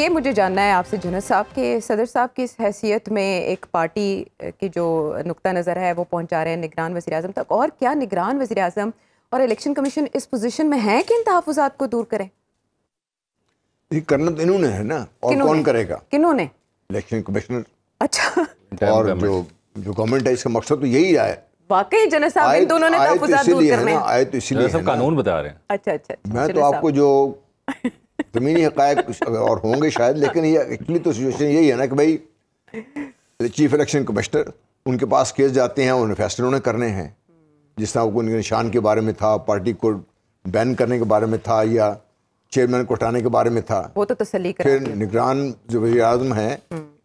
ये मुझे जानना है आपसे जुनत साहब के सदर साहब किस हैसियत में एक पार्टी की जो नुक़ नज़र है वो पहुंचा रहे हैं निगरान वजी अजम तक और क्या निगरान वजी अजम और इलेक्शन कमीशन इस पोजीशन में है कि इन तहफात को दूर करें ये करना तो इन्होंने है ना और कौन करेगा किन्होंने इलेक्शन कमिश्नर अच्छा और जो जो गवर्नमेंट है इसका मकसद तो यही है वाकई जन साहब इन तो दोनों ने तो तहफात दूर करने आए तो इसीलिए कानून बता रहे हैं अच्छा अच्छा, अच्छा। मैं तो आपको जो ज़मीनी हकायक और होंगे शायद लेकिन ये एक्चुअली तो सिचुएशन यही है ना कि भाई चीफ इलेक्शन कमिश्नर उनके पास केस जाते हैं उन्हें फैसले उन्हें करने हैं जिस तरह उनके निशान के बारे में था पार्टी को बैन करने के बारे में था या चेयरमैन को हटाने के बारे में था वो तो तसली फिर निगरान जो वजी अजम हैं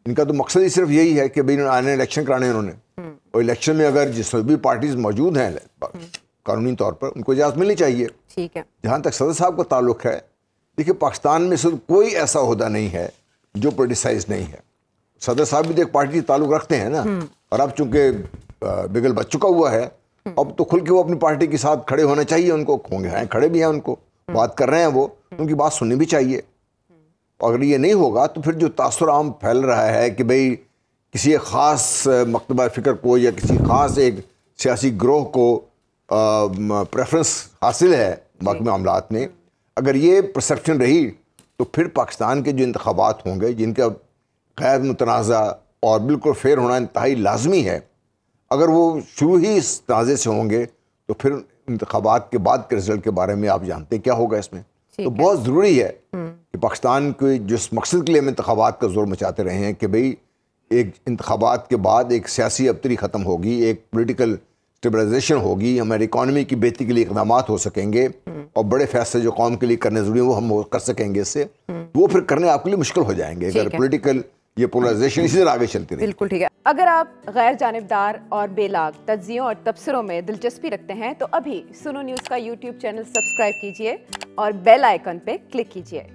इनका तो मकसद ही सिर्फ यही है कि भाई आने इलेक्शन कराने उन्होंने और इलेक्शन में अगर जिस भी पार्टीज मौजूद हैं कानूनी तौर पर उनको इजाज़त मिलनी चाहिए ठीक है जहाँ तक सदर साहब का ताल्लुक है देखिए पाकिस्तान में सिर्फ कोई ऐसा अहदा नहीं है जो पोलिटिसाइज नहीं है सदर साहब भी तो एक पार्टी ताल्लुक रखते हैं ना हम्म। और अब चूंकि बिगल बच चुका हुआ है हम्म। अब तो खुल के वो अपनी पार्टी के साथ खड़े होना चाहिए उनको होंगे हैं खड़े भी हैं उनको हम्म। बात कर रहे हैं वो उनकी बात सुननी भी चाहिए अगर ये नहीं होगा तो फिर जो तासर आम फैल रहा है कि भाई किसी एक ख़ास मकतबा फ़िक्र को या किसी ख़ास एक सियासी ग्रोह को प्रेफरेंस हासिल है बाकी मामला में अगर ये परसेप्शन रही तो फिर पाकिस्तान के जो इंतबात होंगे जिनका गैर मुतनाज़ा और बिल्कुल फेयर होना इंतहाई लाजमी है अगर वो शुरू ही इस तनाज़े से होंगे तो फिर इंतबात के बाद के रिज़ल्ट के बारे में आप जानते हैं क्या होगा इसमें तो बहुत ज़रूरी है हम्म। कि पाकिस्तान के जिस मकसद के लिए हम इंतबात का जोर मचाते रहे हैं कि भाई एक इंतबात के बाद एक सियासी अबतरी ख़त्म होगी एक पोलिटिकल स्टेबलाइजेशन होगी हमारी इकानमी की बेहतरी के लिए इकदाम हो सकेंगे हम्म। और बड़े फैसले जो कौम के लिए करने जरूरी है वो हम कर सकेंगे इससे वो फिर करने आपके लिए मुश्किल हो जाएंगे अगर पोलिटिकल ये पोलराइजेशन इसी तरह आगे चलती रही बिल्कुल ठीक है अगर आप गैर जानबदार और बेलाग तजियों और तबसरों में दिलचस्पी रखते हैं तो अभी सुनो न्यूज़ का यूट्यूब चैनल सब्सक्राइब कीजिए और बेल आइकन पे क्लिक कीजिए